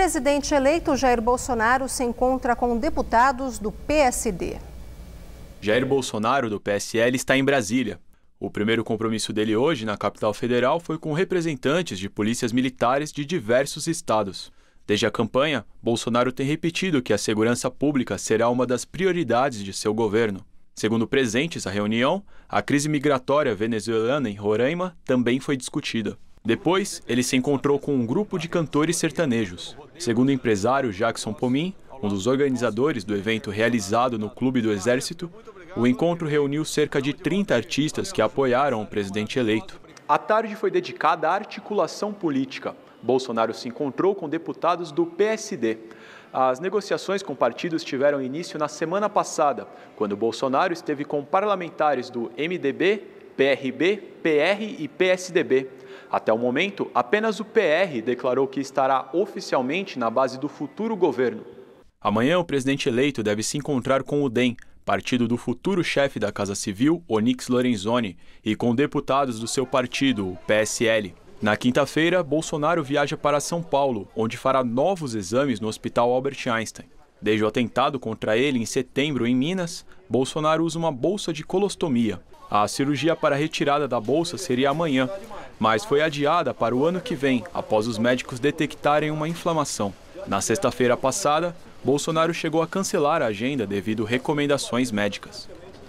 presidente eleito Jair Bolsonaro se encontra com deputados do PSD. Jair Bolsonaro, do PSL, está em Brasília. O primeiro compromisso dele hoje na capital federal foi com representantes de polícias militares de diversos estados. Desde a campanha, Bolsonaro tem repetido que a segurança pública será uma das prioridades de seu governo. Segundo presentes à reunião, a crise migratória venezuelana em Roraima também foi discutida. Depois, ele se encontrou com um grupo de cantores sertanejos. Segundo o empresário Jackson Pomin, um dos organizadores do evento realizado no Clube do Exército, o encontro reuniu cerca de 30 artistas que apoiaram o presidente eleito. A tarde foi dedicada à articulação política. Bolsonaro se encontrou com deputados do PSD. As negociações com partidos tiveram início na semana passada, quando Bolsonaro esteve com parlamentares do MDB, PRB, PR e PSDB. Até o momento, apenas o PR declarou que estará oficialmente na base do futuro governo. Amanhã, o presidente eleito deve se encontrar com o DEM, partido do futuro chefe da Casa Civil, Onyx Lorenzoni, e com deputados do seu partido, o PSL. Na quinta-feira, Bolsonaro viaja para São Paulo, onde fará novos exames no Hospital Albert Einstein. Desde o atentado contra ele em setembro em Minas, Bolsonaro usa uma bolsa de colostomia. A cirurgia para a retirada da bolsa seria amanhã, mas foi adiada para o ano que vem, após os médicos detectarem uma inflamação. Na sexta-feira passada, Bolsonaro chegou a cancelar a agenda devido recomendações médicas.